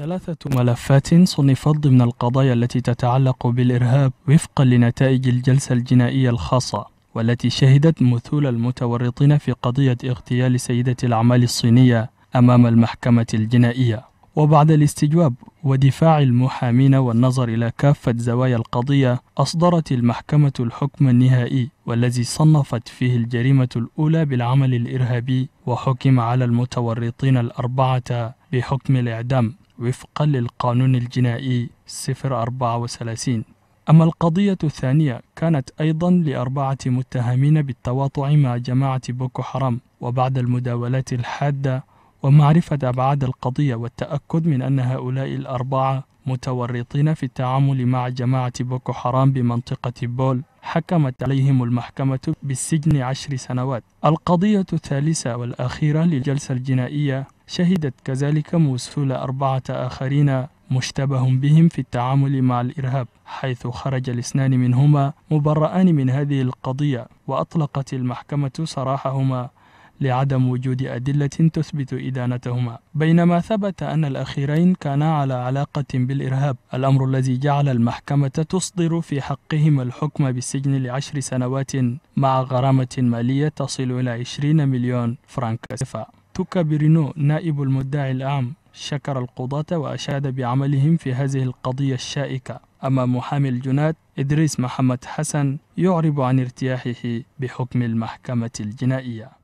ثلاثة ملفات صنفت ضمن القضايا التي تتعلق بالإرهاب وفقا لنتائج الجلسة الجنائية الخاصة والتي شهدت مثول المتورطين في قضية اغتيال سيدة الأعمال الصينية أمام المحكمة الجنائية وبعد الاستجواب ودفاع المحامين والنظر إلى كافة زوايا القضية أصدرت المحكمة الحكم النهائي والذي صنفت فيه الجريمة الأولى بالعمل الإرهابي وحكم على المتورطين الأربعة بحكم الإعدام وفقا للقانون الجنائي 034 أما القضية الثانية كانت أيضا لأربعة متهمين بالتواطؤ مع جماعة بوكو حرام وبعد المداولات الحادة ومعرفة أبعاد القضية والتأكد من أن هؤلاء الأربعة متورطين في التعامل مع جماعة بوكو حرام بمنطقة بول حكمت عليهم المحكمة بالسجن عشر سنوات القضية الثالثة والأخيرة للجلسة الجنائية شهدت كذلك موصول أربعة آخرين مشتبه بهم في التعامل مع الإرهاب حيث خرج الاثنان منهما مبرآن من هذه القضية وأطلقت المحكمة سراحهما لعدم وجود أدلة تثبت إدانتهما بينما ثبت أن الأخيرين كانا على علاقة بالإرهاب الأمر الذي جعل المحكمة تصدر في حقهما الحكم بالسجن لعشر سنوات مع غرامة مالية تصل إلى 20 مليون فرنك سفا توكا بيرينو نائب المدعي العام شكر القضاة وأشاد بعملهم في هذه القضية الشائكة أما محامي الجنات إدريس محمد حسن يعرب عن ارتياحه بحكم المحكمة الجنائية